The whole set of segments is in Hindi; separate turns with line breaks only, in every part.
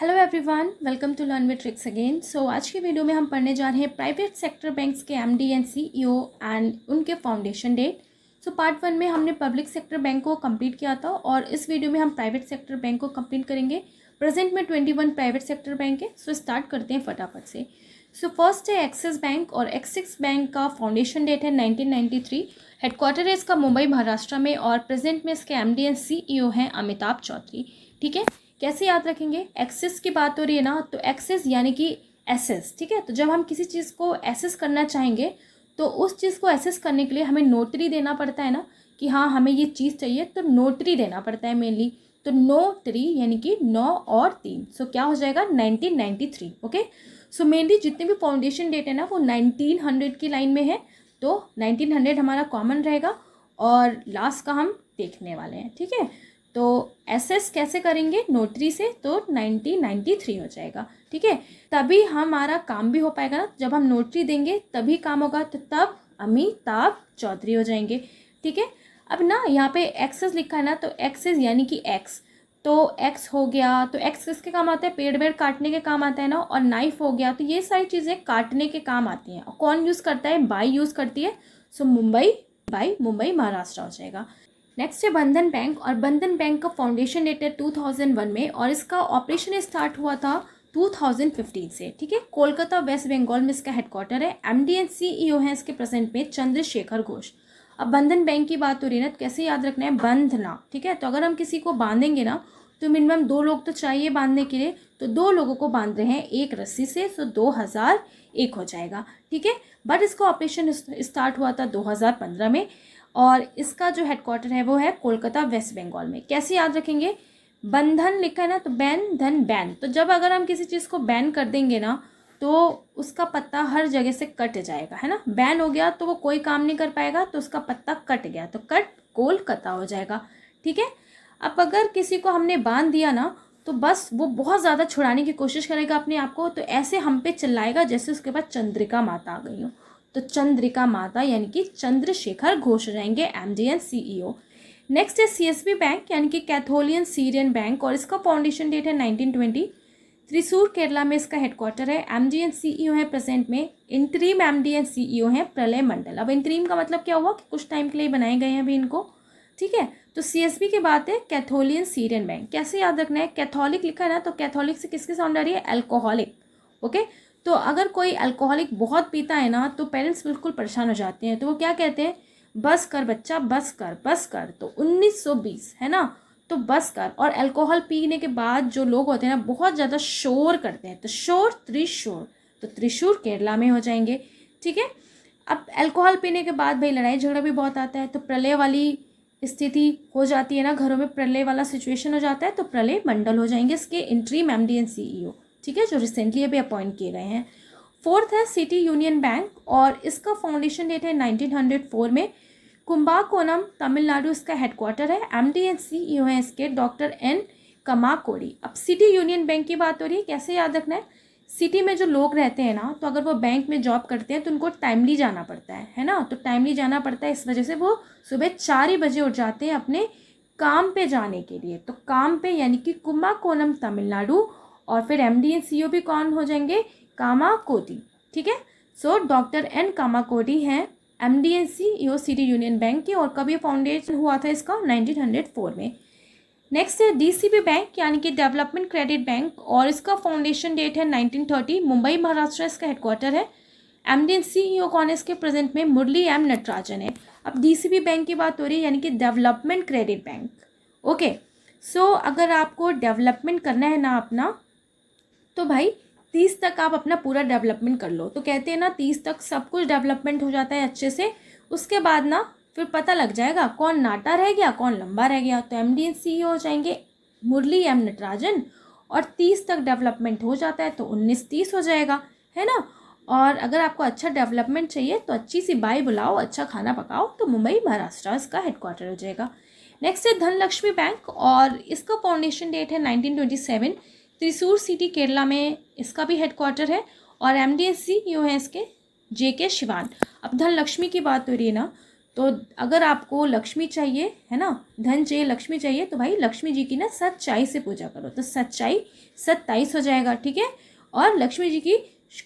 hello everyone welcome to learn with tricks again so आज की वीडियो में हम पढ़ने जा रहे हैं प्राइवेट सेक्टर बैंक्स के एमडी एंड सीईओ एंड उनके foundation date so part one में हमने पब्लिक सेक्टर बैंक को कंप्लीट किया था और इस वीडियो में हम प्राइवेट सेक्टर बैंक को कंप्लीट करेंगे प्रेजेंट में twenty one private sector bank है सो स्टार्ट करते हैं फटाफट से सो फर्स्ट है एक्सिस बैंक और एक्सिस बैंक का फाउंडेशन डेट है 1993 हेडक्वार्टर है इसका मुंबई महाराष्ट्र में और प्रेजेंट में इसके एम डी ई ओ हैं अमिताभ चौधरी ठीक है कैसे याद रखेंगे एक्सिस की बात हो रही है ना तो एक्सिस यानी कि एसेस ठीक है तो जब हम किसी चीज़ को एसेस करना चाहेंगे तो उस चीज़ को एसेस करने के लिए हमें नोटरी देना पड़ता है ना कि हाँ हमें ये चीज़ चाहिए तो नोटरी देना पड़ता है मेनली तो नो थ्री यानी कि नौ और तीन सो क्या हो जाएगा nineteen ninety three okay so so mainly जितने भी फाउंडेशन डेट है ना वो नाइनटीन हंड्रेड की लाइन में है तो नाइनटीन हंड्रेड हमारा कॉमन रहेगा और लास्ट का हम देखने वाले हैं ठीक है तो एसएस कैसे करेंगे नोटरी से तो नाइनटीन नाइन्टी थ्री हो जाएगा ठीक है तभी हमारा काम भी हो पाएगा ना जब हम नोटरी देंगे तभी काम होगा तो तब अमिताभ चौधरी हो जाएंगे ठीक है अब ना यहाँ पे एक्सेस लिखा है ना तो एक्सेस यानी कि एक्स तो एक्स हो गया तो एक्स किसके काम आता है पेड़ वेड़ काटने के काम आता है ना और नाइफ हो गया तो ये सारी चीज़ें काटने के काम आती हैं और कौन यूज़ करता है बाई यूज़ करती है सो मुंबई बाई मुंबई महाराष्ट्र हो जाएगा नेक्स्ट है बंधन बैंक और बंधन बैंक का फाउंडेशन डेट है टू में और इसका ऑपरेशन स्टार्ट हुआ था 2015 से ठीक है कोलकाता वेस्ट बंगाल में इसका हेडक्वार्टर है M D N C E O है इसके प्रेजेंट में चंद्रशेखर घोष अब बंधन बैंक की बात हो रही है ना तो कैसे याद रखना है बंधना ठीक है तो अगर हम किसी को बांधेंगे ना तो मिनिमम दो लोग तो चाहिए बांधने के लिए तो दो लोगों को बांध रहे हैं एक रस्सी से तो दो हज़ार एक हो जाएगा ठीक है बट इसका ऑपरेशन स्टार्ट हुआ था दो हज़ार पंद्रह में और इसका जो हेडक्वार्टर है वो है कोलकाता वेस्ट बंगाल में कैसे याद रखेंगे बंधन लिखा है ना तो बैन धन बैन तो जब अगर हम किसी चीज़ को बैन कर देंगे ना तो उसका पत्ता हर जगह से कट जाएगा है ना बैन हो गया तो वो कोई काम नहीं कर पाएगा तो उसका पत्ता कट गया तो कट कोलकाता हो जाएगा ठीक है अब अगर किसी को हमने बांध दिया ना तो बस वो बहुत ज़्यादा छुड़ाने की कोशिश करेगा अपने आप को तो ऐसे हम पे चिल्लाएगा जैसे उसके बाद चंद्रिका माता आ गई हो तो चंद्रिका माता यानी कि चंद्रशेखर घोष रहेंगे M D N C E O next है सी एस बी बैंक यानी कि कैथोलियन सीरियन बैंक और इसका फाउंडेशन डेट है नाइनटीन ट्वेंटी त्रिसूर केरला में इसका हेडक्वार्टर है M D N C E O है प्रेजेंट में interim M D N C E O है प्रलय मंडल अब इंट्रीम का मतलब क्या हुआ कि कुछ टाइम के लिए बनाए गए हैं अभी इनको ठीक है तो बी की बात है कैथोलियन सीरियन बैंक कैसे याद रखना है कैथोलिक लिखा है ना तो कैथोलिक से किसके साउंड आ रही है अल्कोहलिक ओके तो अगर कोई अल्कोहलिक बहुत पीता है ना तो पेरेंट्स बिल्कुल परेशान हो जाते हैं तो वो क्या कहते हैं बस कर बच्चा बस कर बस कर तो 1920 है ना तो बस कर और अल्कोहल पीने के बाद जो लोग होते हैं ना बहुत ज़्यादा शोर करते हैं तो शोर त्रिशोर तो त्रिशूर केरला में हो जाएंगे ठीक है अब अल्कोहल पीने के बाद भाई लड़ाई झगड़ा भी बहुत आता है तो प्रलय वाली स्थिति हो जाती है ना घरों में प्रलय वाला सिचुएशन हो जाता है तो प्रलय मंडल हो जाएंगे इसके interim M D N C ठीक है जो रिसेंटली अभी अपॉइंट किए गए हैं फोर्थ है सिटी यूनियन बैंक और इसका फाउंडेशन डेट है नाइनटीन हंड्रेड फोर में कुंभाकोनम तमिलनाडु इसका हेडक्वार्टर है M D N C E हैं इसके डॉक्टर एन कमाकोड़ी अब सिटी यूनियन बैंक की बात हो रही है कैसे याद रखना है सिटी में जो लोग रहते हैं ना तो अगर वो बैंक में जॉब करते हैं तो उनको टाइमली जाना पड़ता है है ना तो टाइमली जाना पड़ता है इस वजह से वो सुबह चार ही बजे उठ जाते हैं अपने काम पे जाने के लिए तो काम पे यानी कि कुम्मा कोनम तमिलनाडु और फिर M D and C O भी कौन हो जाएंगे कामा कोटी ठीक है so doctor N Kamakodi हैं M D and C O city union bank के और कब ये फाउंडेशन हुआ था इसका नाइनटीन हंड्रेड फोर में नेक्स्ट है डीसीबी बैंक यानी कि डेवलपमेंट क्रेडिट बैंक और इसका फाउंडेशन डेट है 1930 मुंबई महाराष्ट्र इसका हेडक्वार्टर है एम डी सीईओ कौन है इसके प्रेजेंट में मुरली एम नटराजन है अब डीसीबी बैंक की बात हो रही है यानी कि development credit bank okay so अगर आपको डेवलपमेंट करना है ना अपना तो भाई तीस तक आप अपना पूरा डेवलपमेंट कर लो तो कहते हैं ना तीस तक सब कुछ डेवलपमेंट हो जाता है अच्छे से उसके बाद ना फिर पता लग जाएगा कौन नाटा रह गया कौन लंबा रह गया तो एम डी सी हो जाएंगे मुरली एम नटराजन और तीस तक डेवलपमेंट हो जाता है तो उन्नीस तीस हो जाएगा है ना और अगर आपको अच्छा डेवलपमेंट चाहिए तो अच्छी सी बाई बुलाओ अच्छा खाना पकाओ तो मुंबई महाराष्ट्र इसका हेडक्वार्टर हो जाएगा नेक्स्ट है धनलक्ष्मी बैंक और इसका फाउंडेशन डेट है 1927 त्रिसूर सिटी केरला में इसका भी हेडक्वार्टर है और M D S C U है इसके जे के शिवान अब धनलक्ष्मी की बात हो रही है ना तो अगर आपको लक्ष्मी चाहिए है ना धन चाहिए लक्ष्मी चाहिए तो भाई लक्ष्मी जी की ना सच्चाई से पूजा करो तो सच्चाई सत्ताईस हो जाएगा ठीक है और लक्ष्मी जी की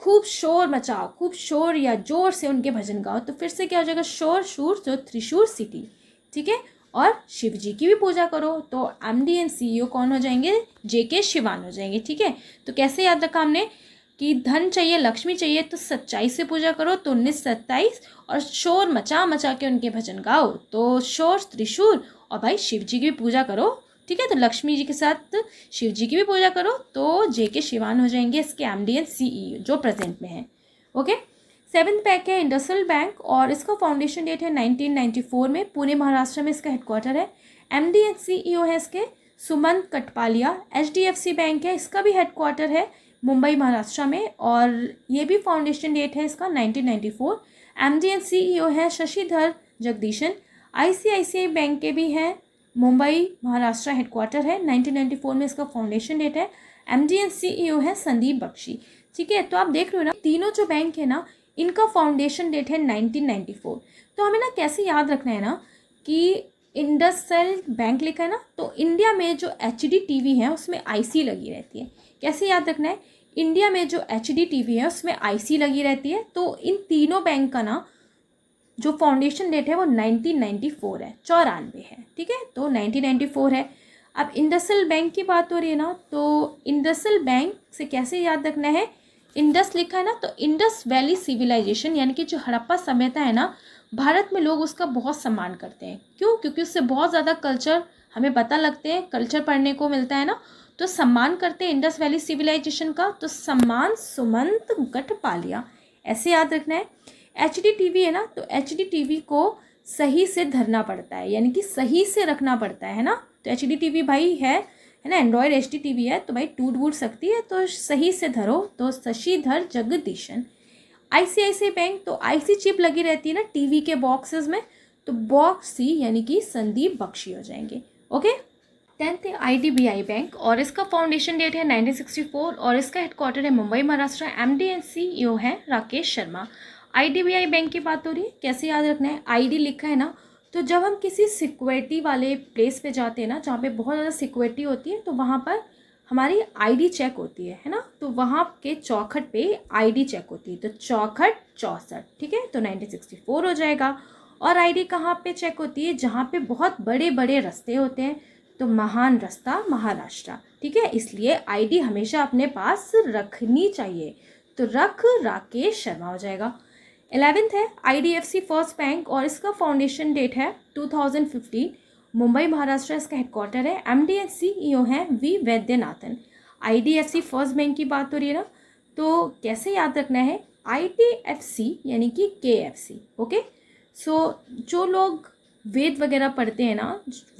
खूब शोर मचाओ खूब शोर या जोर से उनके भजन गाओ तो फिर से क्या हो जाएगा शोर शूर जो तो त्रिशूर सिटी ठीक है और शिव जी की भी पूजा करो तो एम डी एंड सी कौन हो जाएंगे जे के शिवान हो जाएंगे ठीक है तो कैसे याद रखा हमने कि धन चाहिए लक्ष्मी चाहिए तो सच्चाई से पूजा करो तो उन्नीस सत्ताईस और शोर मचा मचा के उनके भजन गाओ तो शोर त्रिशूर और भाई शिव जी की भी पूजा करो ठीक है तो लक्ष्मी जी के साथ शिव जी की भी पूजा करो तो जे के शिवान हो जाएंगे इसके एम डी एंड सी जो प्रेजेंट में है ओके सेवन्थ पैक है इंडस्ट्रियल बैंक और इसका फाउंडेशन डेट है नाइनटीन नाइन्टी फोर में पुणे महाराष्ट्र में इसका हेडक्वार्टर है M D and C E O है इसके Suman Kathpalia H D F C bank है इसका भी हेडक्वार्टर है मुंबई महाराष्ट्र में और ये भी फाउंडेशन डेट है इसका 1994 एमडी एंड सीईओ है शशिधर जगदीशन आईसीआईसीआई बैंक के भी हैं मुंबई महाराष्ट्र हेडक्वार्टर है 1994 में इसका फाउंडेशन डेट है M D MD and O है संदीप बख्शी ठीक है तो आप देख रहे हो ना तीनों जो बैंक है ना इनका फाउंडेशन डेट है 1994 तो हमें ना कैसे याद रखना है ना कि इंडस सेल बैंक लिखा है ना तो इंडिया में जो एच डी टी वी है उसमें आई सी लगी रहती है कैसे याद रखना है इंडिया में जो एच डी टी वी है उसमें आई सी लगी रहती है तो इन तीनों बैंक का ना जो फाउंडेशन डेट है वो 1994 है चौरानवे है ठीक है तो 1994 है अब इंडसल बैंक की बात हो रही है ना तो इंडसल बैंक से कैसे याद रखना है इंडस लिखा है ना तो इंडस वैली सिविलाइजेशन यानी कि जो हड़प्पा सभ्यता है ना भारत में लोग उसका बहुत सम्मान करते हैं क्यों क्योंकि उससे बहुत ज़्यादा कल्चर हमें पता लगते हैं कल्चर पढ़ने को मिलता है ना तो सम्मान करते हैं इंडस वैली सिविलाइजेशन का तो सम्मान सुमंत गठ पालिया ऐसे याद रखना है एच डी है ना तो एच डी को सही से धरना पड़ता है यानी कि सही से रखना पड़ता है ना तो एच डी भाई है है ना android H D T V है तो भाई टूट वूट सकती है तो सही से धरो तो शशिधर जगदीशन आईसीआईसीआई बैंक तो आईसी चिप लगी रहती है ना टीवी के बॉक्सेस में तो बॉक्स सी यानी कि संदीप बख्शी हो जाएंगे ओके टेंथ है आईडीबीआई बैंक और इसका फाउंडेशन डेट है 1964 और इसका हेडक्वार्टर है Mumbai Maharashtra M D N C O है राकेश शर्मा आईडीबीआई बैंक की बात हो रही है कैसे याद रखना है आईडी लिखा है ना तो जब हम किसी सिक्योरिटी वाले प्लेस पे जाते हैं ना जहाँ पे बहुत ज़्यादा सिक्योरिटी होती है तो वहाँ पर हमारी आईडी चेक होती है है ना तो वहाँ के चौखट पे आईडी चेक होती है तो चौखट चौसठ ठीक है तो नाइनटीन सिक्सटी फोर हो जाएगा और आईडी कहाँ पर चेक होती है जहाँ पे बहुत बड़े बड़े रास्ते होते हैं तो महान रास्ता महाराष्ट्र ठीक है इसलिए आईडी हमेशा अपने पास रखनी चाहिए तो रख राकेश शर्मा हो जाएगा एलेवेंथ है आईडीएफसी फर्स्ट बैंक और इसका फाउंडेशन डेट है फिफ्टीन मुंबई महाराष्ट्र इसका हेडक्वार्टर है M D S C E है V Vaidyanathan I D F C first bank की बात हो रही है ना तो कैसे याद रखना है आई टी एफ सी यानी कि के एफ सी ओके सो जो लोग वेद वगैरह पढ़ते हैं ना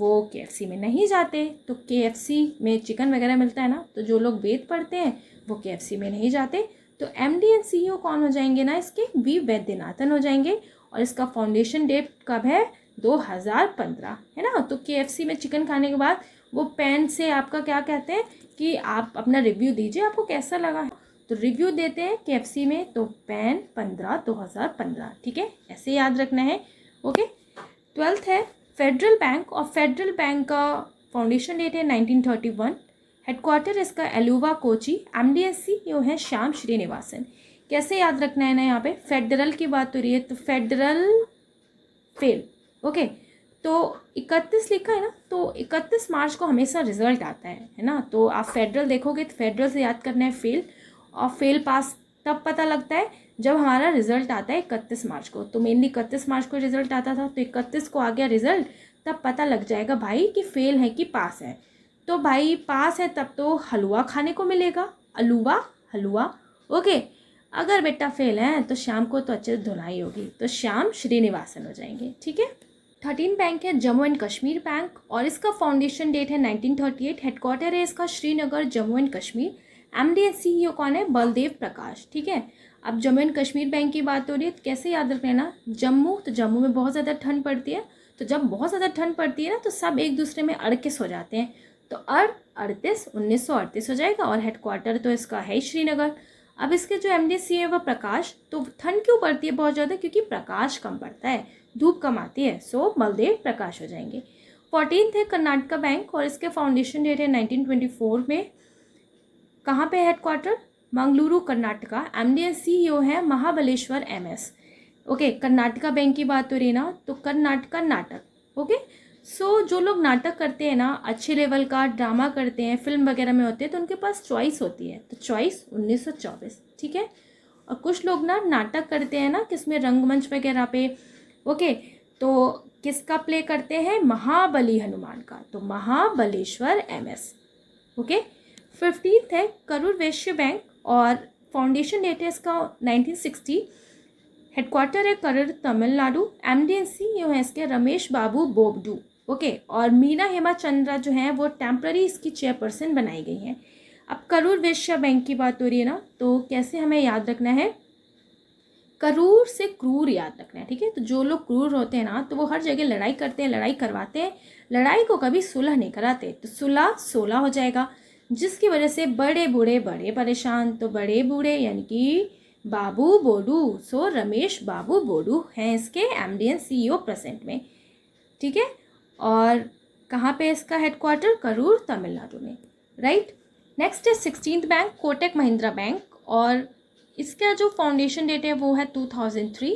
वो के एफ सी में नहीं जाते तो के एफ सी में चिकन वगैरह मिलता है ना तो जो लोग वेद पढ़ते हैं वो के एफ सी में नहीं जाते तो M D N C E O कौन हो जाएंगे ना इसके वी वैद्यनाथन हो जाएंगे और इसका फाउंडेशन डेट कब है 2015 है ना तो के में चिकन खाने के बाद वो पैन से आपका क्या कहते हैं कि आप अपना रिव्यू दीजिए आपको कैसा लगा है तो रिव्यू देते हैं के में तो पैन पंद्रह दो हज़ार पंद्रह ठीक है ऐसे याद रखना है ओके ट्वेल्थ है फेडरल बैंक और फेडरल बैंक का फाउंडेशन डेट है नाइनटीन थर्टी वन हेडक्वार्टर इसका Aluva Kochi M D S C O है श्याम श्रीनिवासन कैसे याद रखना है ना यहाँ पे फेडरल की बात हो रही है तो फेडरल फेल ओके तो 31 लिखा है ना तो 31 मार्च को हमेशा रिजल्ट आता है है ना तो आप फेडरल देखोगे तो फेडरल से याद करना है फेल और फेल पास तब पता लगता है जब हमारा रिजल्ट आता है इकतीस मार्च को तो मेनली इकतीस मार्च को रिजल्ट आता था तो इकतीस को आ गया रिजल्ट तब पता लग जाएगा भाई कि फेल है कि पास है तो भाई पास है तब तो हलवा खाने को मिलेगा अलुवा हलवा ओके अगर बेटा फेल है तो शाम को तो अच्छे से धुलाई होगी तो शाम श्रीनिवासन हो जाएंगे ठीक है थर्टीन बैंक है जम्मू एंड कश्मीर बैंक और इसका फाउंडेशन डेट है नाइनटीन थर्टी एट हेडक्वार्टर है इसका Srinagar Jammu and Kashmir M D S C कौन है बलदेव प्रकाश ठीक है अब जम्मू एंड कश्मीर बैंक की बात हो रही है तो कैसे याद रख लेना जम्मू तो जम्मू में बहुत ज़्यादा ठंड पड़ती है तो जब बहुत ज़्यादा ठंड पड़ती है ना तो सब एक दूसरे में अड़ हो सो जाते हैं तो अड़ अड़तीस उन्नीस सौ अड़तीस हो जाएगा और हेडक्वार्टर तो इसका है ही श्रीनगर अब इसके जो एम डी सी है वह प्रकाश तो ठंड क्यों पड़ती है बहुत ज़्यादा क्योंकि प्रकाश कम पड़ता है धूप कम आती है सो मलदेव प्रकाश हो जाएंगे फोर्टीन है कर्नाटका बैंक और इसके फाउंडेशन डेट है फोर में कहाँ पर headquarter Mangaluru Karnataka M D S C O है Mahabaleshwar M S okay Karnataka bank की बात हो रही ना तो कर्नाटका नाटक ओके सो so, जो लोग नाटक करते हैं ना अच्छे लेवल का ड्रामा करते हैं फिल्म वगैरह में होते हैं तो उनके पास चॉइस होती है तो चॉइस उन्नीस ठीक है और कुछ लोग ना नाटक करते हैं ना किसमें रंगमंच वगैरह पे ओके तो किसका प्ले करते हैं महाबली हनुमान का तो Mahabaleshwar M S okay fiftieth है करूर वैश्य बैंक और फाउंडेशन डेट है इसका सिक्सटी हेडक्वार्टर है Karur Tamil Nadu M D N C U है इसके रमेश बाबू बोबडू ओके और मीना हेमा चंद्रा जो है वो टेम्प्ररी इसकी चेयरपर्सन बनाई गई हैं अब करूर वैश्य बैंक की बात हो रही है ना तो कैसे हमें याद रखना है करूर से क्रूर याद रखना है ठीक है तो जो लोग क्रूर होते हैं ना तो वो हर जगह लड़ाई करते हैं लड़ाई करवाते हैं लड़ाई को कभी सुलह नहीं कराते तो सुलह सोलह हो जाएगा जिसकी वजह से बड़े बूढ़े बड़े परेशान तो बड़े बूढ़े यानी कि बाबू बोडू सो रमेश बाबू बोडू हैं इसके M D N C E O में ठीक है और कहाँ पे इसका हेडक्वार्टर करूर तमिलनाडु में राइट नेक्स्ट है sixteen bank Kotak Mahindra bank और इसका जो फाउंडेशन डेट है वो है टू थाउजेंड थ्री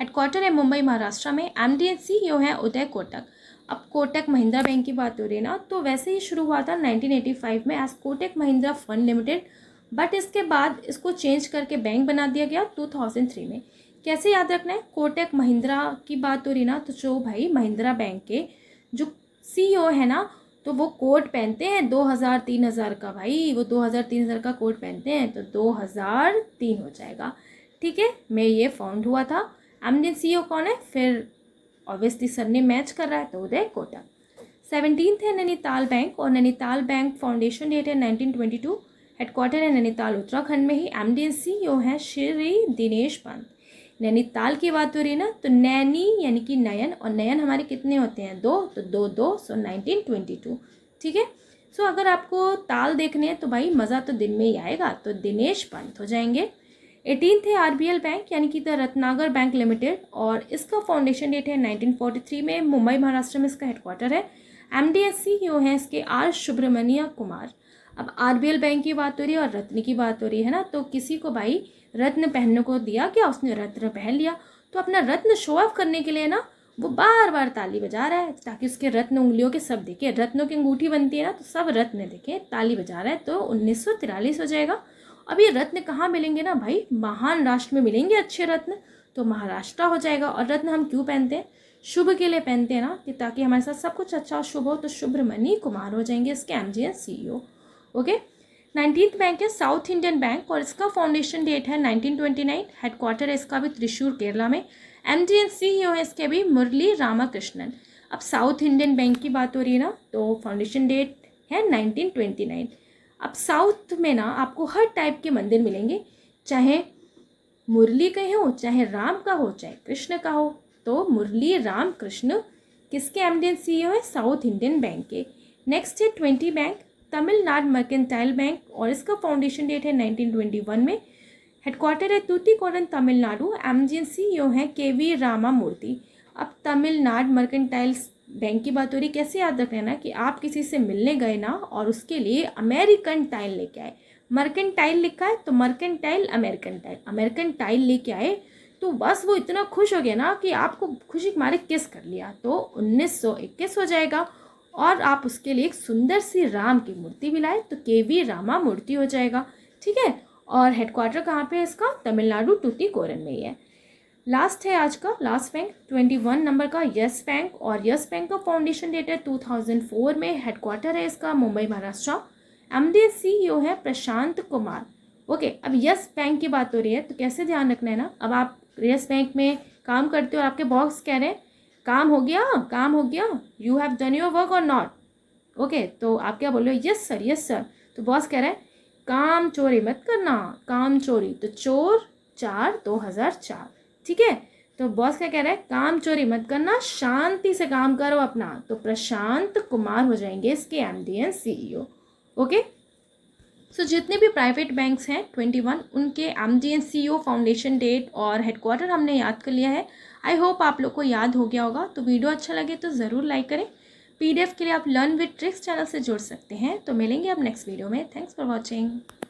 हेडक्वार्टर है मुंबई महाराष्ट्र में M D N C O है उदय कोटक अब कोटक महिंद्रा बैंक की बात हो रही है ना तो वैसे ही शुरू हुआ था नाइनटीन एटी फाइव में as Kotak Mahindra fund limited but इसके बाद इसको चेंज करके बैंक बना दिया गया टू थाउजेंड थ्री में कैसे याद रखना है कोटक महिंद्रा की बात हो रही ना तो जो भाई महिंद्रा बैंक के जो सीईओ e है ना तो वो कोट पहनते हैं दो हज़ार तीन हज़ार का भाई वो दो हज़ार तीन हज़ार का कोट पहनते हैं तो दो हज़ार तीन हो जाएगा ठीक है मैं ये फाउंड हुआ था एम डी सी कौन है फिर ऑब्वियसली सर ने मैच कर रहा है तो उदय कोटा सेवनटीन है नैनीताल बैंक और नैनीताल बैंक फाउंडेशन डेट है नाइनटीन ट्वेंटी टू हेडक्वार्टर है नैनीताल उत्तराखंड में ही M D N C O हैं श्री दिनेश पंत नैनीताल की बात हो रही है ना तो नैनी यानी कि नयन और नयन हमारे कितने होते हैं दो तो दो दो सो नाइनटीन ट्वेंटी टू ठीक है सो अगर आपको ताल देखने हैं तो भाई मज़ा तो दिन में ही आएगा तो दिनेश पंत हो जाएंगे एटीन थे आर बैंक यानी कि द रत्नागर बैंक लिमिटेड और इसका फाउंडेशन डेट है नाइनटीन में मुंबई महाराष्ट्र में इसका हेडक्वार्टर है M D S C U हैं इसके आर सुब्रमण्य कुमार अब आर बैंक की बात हो रही है और रत्न की बात हो रही है ना तो किसी को भाई रत्न पहनने को दिया क्या उसने रत्न पहन लिया तो अपना रत्न शो ऑफ करने के लिए ना वो बार बार ताली बजा रहा है ताकि उसके रत्न उंगलियों के सब देखें रत्नों की अंगूठी बनती है ना तो सब रत्न देखे ताली बजा रहा है तो उन्नीस हो जाएगा अब ये रत्न कहाँ मिलेंगे ना भाई महान राष्ट्र में मिलेंगे अच्छे रत्न तो महाराष्ट्र हो जाएगा और रत्न हम क्यों पहनते हैं शुभ के लिए पहनते हैं ना कि ताकि हमारे साथ सब कुछ अच्छा और शुभ हो तो शुभ्रमणि कुमार हो जाएंगे इसके M G and C okay nineteen bank है साउथ इंडियन बैंक और इसका फाउंडेशन डेट है 1929 हेडक्वार्टर है इसका भी त्रिशूर केरला में M D N C E है इसके भी मुरली रामाकृष्णन अब साउथ इंडियन बैंक की बात हो रही है ना तो फाउंडेशन डेट है 1929 अब साउथ में ना आपको हर टाइप के मंदिर मिलेंगे चाहे मुरली के हो चाहे राम का हो चाहे कृष्ण का हो तो मुरली राम कृष्ण किसके M D N C E है साउथ इंडियन बैंक के नेक्स्ट है twenty bank Tamil Nadu mercantile bank और इसका फाउंडेशन डेट है 1921 में हेडक्वार्टर है तूतीकोरन तमिलनाडु एम जी है हैं के वी रामा मूर्ति अब तमिलनाडु मर्केंटाइल बैंक की बात हो रही कैसे याद रख लेना कि आप किसी से मिलने गए ना और उसके लिए अमेरिकन टाइल लेके आए मर्कन टाइल लिखा है तो मर्कन tile American tile American tile लेके आए तो बस वो इतना खुश हो गया ना कि आपको खुशी के मारे किस कर लिया तो 1921 हो जाएगा और आप उसके लिए एक सुंदर सी राम की मूर्ति भी लाए तो के वी रामा मूर्ति हो जाएगा ठीक है और हेडक्वार्टर कहाँ पे है इसका तमिलनाडु कोरन में ही है लास्ट है आज का last bank twenty one number का यस बैंक और यस बैंक का फाउंडेशन डेट है टू थाउजेंड फोर में हेडक्वार्टर है इसका Mumbai Maharashtra M D C O है प्रशांत कुमार ओके अब यस बैंक की बात हो रही है तो कैसे ध्यान रखना है ना अब आप यस बैंक में काम करते हो और आपके बॉक्स कह रहे हैं काम हो गया काम हो गया you have done your work और नॉट ओके तो आप क्या बोल रहे हो यस सर यस सर तो बॉस कह रहे हैं काम चोरी मत करना काम चोरी तो चोर चार दो हज़ार चार ठीक है तो बॉस क्या कह रहा है काम चोरी मत करना शांति से काम करो अपना तो प्रशांत कुमार हो जाएंगे इसके M D N C E okay so जितने भी प्राइवेट बैंक्स हैं ट्वेंटी वन उनके M D N C foundation date और हेडक्वार्टर हमने याद कर लिया है आई होप आप लोग को याद हो गया होगा तो वीडियो अच्छा लगे तो ज़रूर लाइक करें पीडीएफ के लिए आप लर्न विथ ट्रिक्स चैनल से जुड़ सकते हैं तो मिलेंगे आप नेक्स्ट वीडियो में थैंक्स फॉर वॉचिंग